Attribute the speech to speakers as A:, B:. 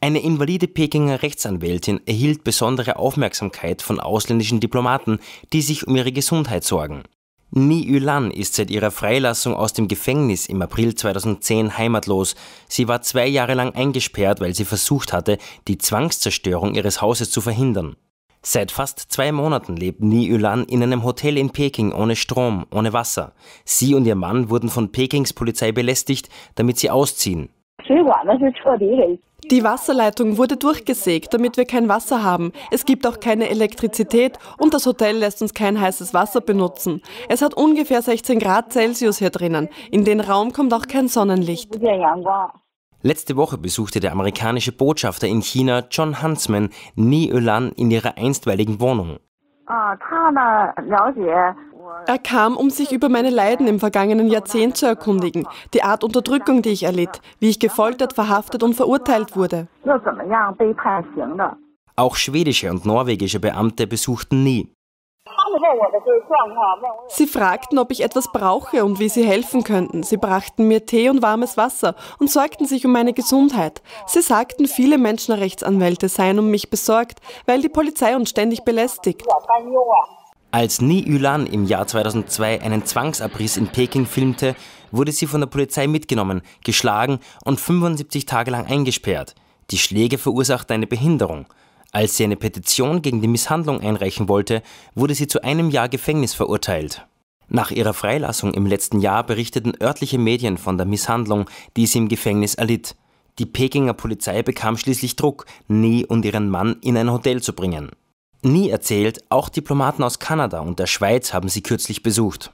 A: Eine invalide Pekinger Rechtsanwältin erhielt besondere Aufmerksamkeit von ausländischen Diplomaten, die sich um ihre Gesundheit sorgen. Ni Yulan ist seit ihrer Freilassung aus dem Gefängnis im April 2010 heimatlos. Sie war zwei Jahre lang eingesperrt, weil sie versucht hatte, die Zwangszerstörung ihres Hauses zu verhindern. Seit fast zwei Monaten lebt Ni Yulan in einem Hotel in Peking ohne Strom, ohne Wasser. Sie und ihr Mann wurden von Pekings Polizei belästigt, damit sie ausziehen.
B: Die Wasserleitung wurde durchgesägt, damit wir kein Wasser haben. Es gibt auch keine Elektrizität und das Hotel lässt uns kein heißes Wasser benutzen. Es hat ungefähr 16 Grad Celsius hier drinnen. In den Raum kommt auch kein Sonnenlicht.
A: Letzte Woche besuchte der amerikanische Botschafter in China, John Huntsman, Ni Ölan in ihrer einstweiligen Wohnung.
B: Ah, er kam, um sich über meine Leiden im vergangenen Jahrzehnt zu erkundigen, die Art Unterdrückung, die ich erlitt, wie ich gefoltert, verhaftet und verurteilt wurde.
A: Auch schwedische und norwegische Beamte besuchten nie.
B: Sie fragten, ob ich etwas brauche und wie sie helfen könnten. Sie brachten mir Tee und warmes Wasser und sorgten sich um meine Gesundheit. Sie sagten, viele Menschenrechtsanwälte seien um mich besorgt, weil die Polizei uns ständig belästigt.
A: Als Ni Yulan im Jahr 2002 einen Zwangsabriss in Peking filmte, wurde sie von der Polizei mitgenommen, geschlagen und 75 Tage lang eingesperrt. Die Schläge verursachten eine Behinderung. Als sie eine Petition gegen die Misshandlung einreichen wollte, wurde sie zu einem Jahr Gefängnis verurteilt. Nach ihrer Freilassung im letzten Jahr berichteten örtliche Medien von der Misshandlung, die sie im Gefängnis erlitt. Die Pekinger Polizei bekam schließlich Druck, Nie und ihren Mann in ein Hotel zu bringen nie erzählt, auch Diplomaten aus Kanada und der Schweiz haben sie kürzlich besucht.